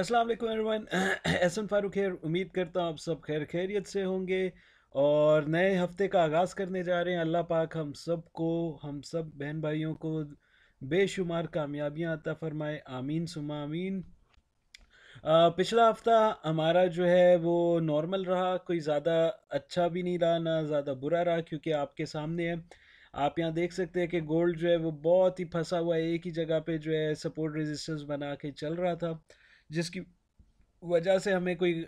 अस्सलाम वालेकुम एवरीवन एसन फारूक खैर उम्मीद करता हूँ आप सब खैर खैरियत से होंगे और नए हफ्ते का आगाज़ करने जा रहे हैं अल्लाह पाक हम सब को हम सब बहन भाइयों को बेशुमार कामयाबियाँ अता फ़रमाए आमीन सुमा आमीन आ, पिछला हफ्ता हमारा जो है वो नॉर्मल रहा कोई ज़्यादा अच्छा भी नहीं रहा ना ज़्यादा बुरा रहा क्योंकि आपके सामने है आप यहाँ देख सकते हैं कि गोल्ड जो है वो बहुत ही फंसा हुआ एक ही जगह पे जो है सपोर्ट रेजिस्टेंस बना के चल रहा था जिसकी वजह से हमें कोई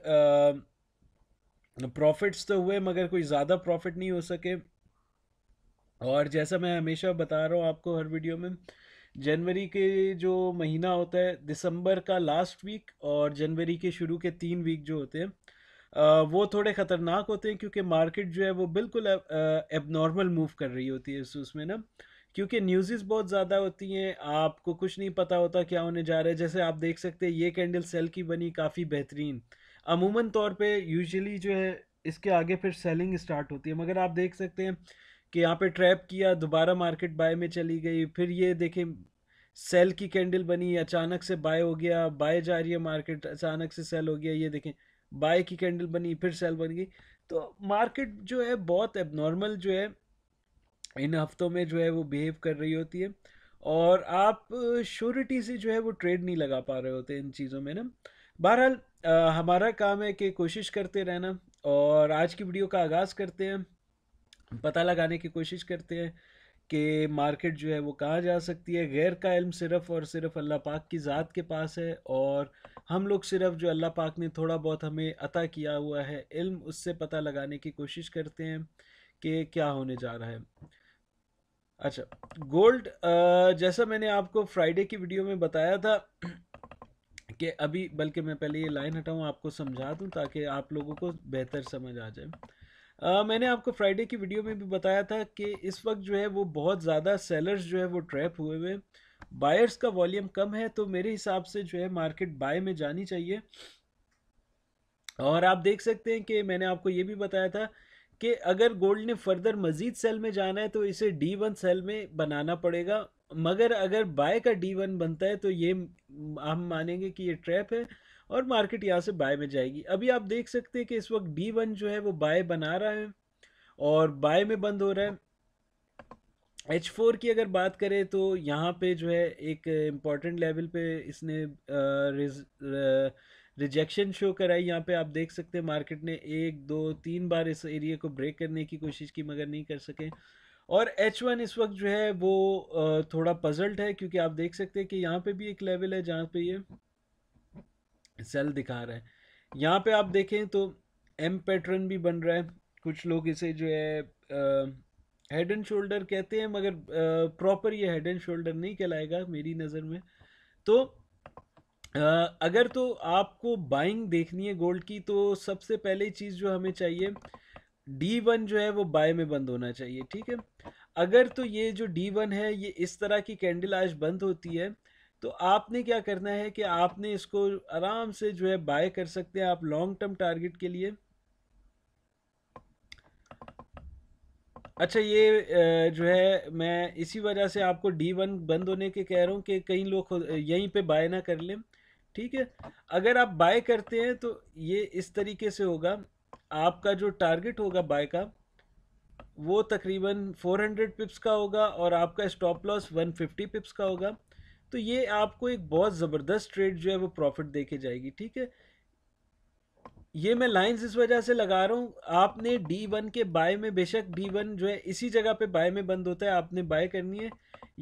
प्रॉफिट्स तो हुए मगर कोई ज़्यादा प्रॉफिट नहीं हो सके और जैसा मैं हमेशा बता रहा हूँ आपको हर वीडियो में जनवरी के जो महीना होता है दिसंबर का लास्ट वीक और जनवरी के शुरू के तीन वीक जो होते हैं वो थोड़े ख़तरनाक होते हैं क्योंकि मार्केट जो है वो बिल्कुल एबनॉर्मल मूव कर रही होती है उसमें ना क्योंकि न्यूज़ बहुत ज़्यादा होती हैं आपको कुछ नहीं पता होता क्या होने जा रहा है जैसे आप देख सकते हैं ये कैंडल सेल की बनी काफ़ी बेहतरीन अमूमन तौर पे यूजुअली जो है इसके आगे फिर सेलिंग स्टार्ट होती है मगर आप देख सकते हैं कि यहाँ पे ट्रैप किया दोबारा मार्केट बाय में चली गई फिर ये देखें सेल की कैंडल बनी अचानक से बाय हो गया बाय जा रही है मार्केट अचानक से सेल हो गया ये देखें बाय की कैंडल बनी फिर सेल बन गई तो मार्केट जो है बहुत एबनॉर्मल जो है इन हफ्तों में जो है वो बिहेव कर रही होती है और आप श्योरिटी से जो है वो ट्रेड नहीं लगा पा रहे होते इन चीज़ों में ना बहरहाल हमारा काम है कि कोशिश करते रहना और आज की वीडियो का आगाज़ करते हैं पता लगाने की कोशिश करते हैं कि मार्केट जो है वो कहाँ जा सकती है गैर का इल्म सिर्फ़ और सिर्फ अल्लाह पाक की ज़ात के पास है और हम लोग सिर्फ जो अल्लाह पाक ने थोड़ा बहुत हमें अता किया हुआ है इल्म उससे पता लगाने की कोशिश करते हैं कि क्या होने जा रहा है अच्छा गोल्ड जैसा मैंने आपको फ्राइडे की वीडियो में बताया था कि अभी बल्कि मैं पहले ये लाइन हटाऊँ आपको समझा दूँ ताकि आप लोगों को बेहतर समझ आ जाए आ, मैंने आपको फ्राइडे की वीडियो में भी बताया था कि इस वक्त जो है वो बहुत ज़्यादा सेलर्स जो है वो ट्रैप हुए हुए बायर्स का वॉल्यूम कम है तो मेरे हिसाब से जो है मार्केट बाय में जानी चाहिए और आप देख सकते हैं कि मैंने आपको ये भी बताया था कि अगर गोल्ड ने फर्दर मजीद सेल में जाना है तो इसे डी वन सेल में बनाना पड़ेगा मगर अगर बाय का डी वन बनता है तो ये हम मानेंगे कि ये ट्रैप है और मार्केट यहाँ से बाय में जाएगी अभी आप देख सकते हैं कि इस वक्त डी वन जो है वो बाय बना रहा है और बाय में बंद हो रहा है एच फोर की अगर बात करें तो यहाँ पे जो है एक इम्पॉर्टेंट लेवल पे इसने रिजेक्शन शो कराई यहाँ पे आप देख सकते हैं मार्केट ने एक दो तीन बार इस एरिया को ब्रेक करने की कोशिश की मगर नहीं कर सके और एच वन इस वक्त जो है वो थोड़ा पजल्ट है क्योंकि आप देख सकते हैं कि यहाँ पे भी एक लेवल है जहाँ पे ये सेल दिखा रहा है यहाँ पे आप देखें तो एम पैटर्न भी बन रहा है कुछ लोग इसे जो है हेड एंड शोल्डर कहते हैं मगर प्रॉपर ये हेड एंड शोल्डर नहीं कहलाएगा मेरी नज़र में तो अगर तो आपको बाइंग देखनी है गोल्ड की तो सबसे पहले चीज़ जो हमें चाहिए डी वन जो है वो बाय में बंद होना चाहिए ठीक है अगर तो ये जो डी वन है ये इस तरह की कैंडल आज बंद होती है तो आपने क्या करना है कि आपने इसको आराम से जो है बाय कर सकते हैं आप लॉन्ग टर्म टारगेट के लिए अच्छा ये जो है मैं इसी वजह से आपको डी वन बंद होने के कह रहा हूँ कि कई लोग यहीं पे बाय ना कर लें ठीक है अगर आप बाय करते हैं तो ये इस तरीके से होगा आपका जो टारगेट होगा बाय का वो तकरीबन 400 पिप्स का होगा और आपका स्टॉप लॉस 150 पिप्स का होगा तो ये आपको एक बहुत ज़बरदस्त ट्रेड जो है वो प्रॉफिट देके जाएगी ठीक है ये मैं लाइंस इस वजह से लगा रहा हूँ आपने डी वन के बाय में बेशक डी वन जो है इसी जगह पे बाय में बंद होता है आपने बाय करनी है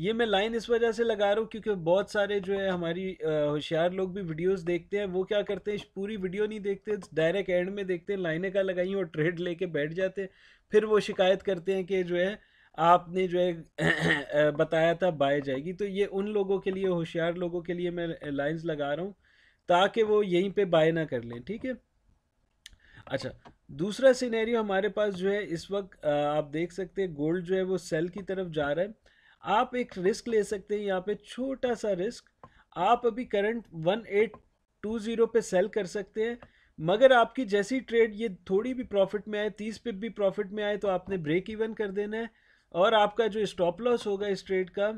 ये मैं लाइन इस वजह से लगा रहा हूँ क्योंकि बहुत सारे जो है हमारी होशियार लोग भी वीडियोस देखते हैं वो क्या करते हैं पूरी वीडियो नहीं देखते डायरेक्ट एंड में देखते हैं लाइनें का लगाई और ट्रेड लेके बैठ जाते हैं फिर वो शिकायत करते हैं कि जो है आपने जो है बताया था बाय जाएगी तो ये उन लोगों के लिए होशियार लोगों के लिए मैं लाइन्स लगा रहा हूँ ताकि वो यहीं पर बाय ना कर लें ठीक है अच्छा दूसरा सीनेरियो हमारे पास जो है इस वक्त आप देख सकते हैं गोल्ड जो है वो सेल की तरफ जा रहा है आप एक रिस्क ले सकते हैं यहाँ पे छोटा सा रिस्क आप अभी करंट 1820 पे सेल कर सकते हैं मगर आपकी जैसी ट्रेड ये थोड़ी भी प्रॉफिट में आए तीस पे भी प्रॉफिट में आए तो आपने ब्रेक इवन कर देना है और आपका जो स्टॉप लॉस होगा इस ट्रेड का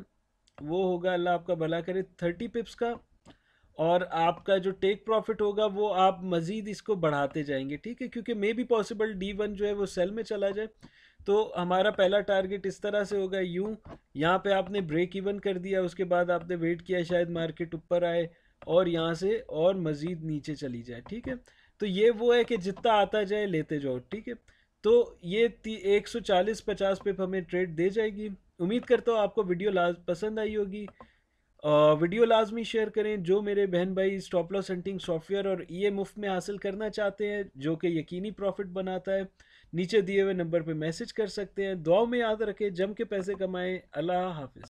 वो होगा अल्लाह आपका भला करे थर्टी पिप्स का और आपका जो टेक प्रॉफिट होगा वो आप मज़ीद इसको बढ़ाते जाएंगे ठीक है क्योंकि maybe possible D one जो है वो सेल में चला जाए तो हमारा पहला टारगेट इस तरह से होगा यूँ यहाँ पे आपने ब्रेक इवन कर दिया उसके बाद आपने वेट किया शायद मार्केट ऊपर आए और यहाँ से और मज़ीद नीचे चली जाए ठीक है तो ये वो है कि जितना आता जाए लेते जाओ ठीक है तो ये एक सौ चालीस पचास पे हमें ट्रेड दे जाएगी उम्मीद करता हूँ आपको वीडियो पसंद आई होगी वीडियो लाजमी शेयर करें जो मेरे बहन भाई स्टॉप लॉस हंटिंग सॉफ्टवेयर और ई e मुफ्त में हासिल करना चाहते हैं जो कि यकीनी प्रॉफिट बनाता है नीचे दिए हुए नंबर पर मैसेज कर सकते हैं दुआ में याद रखें जम के पैसे कमाएँ अल्लाह हाफिज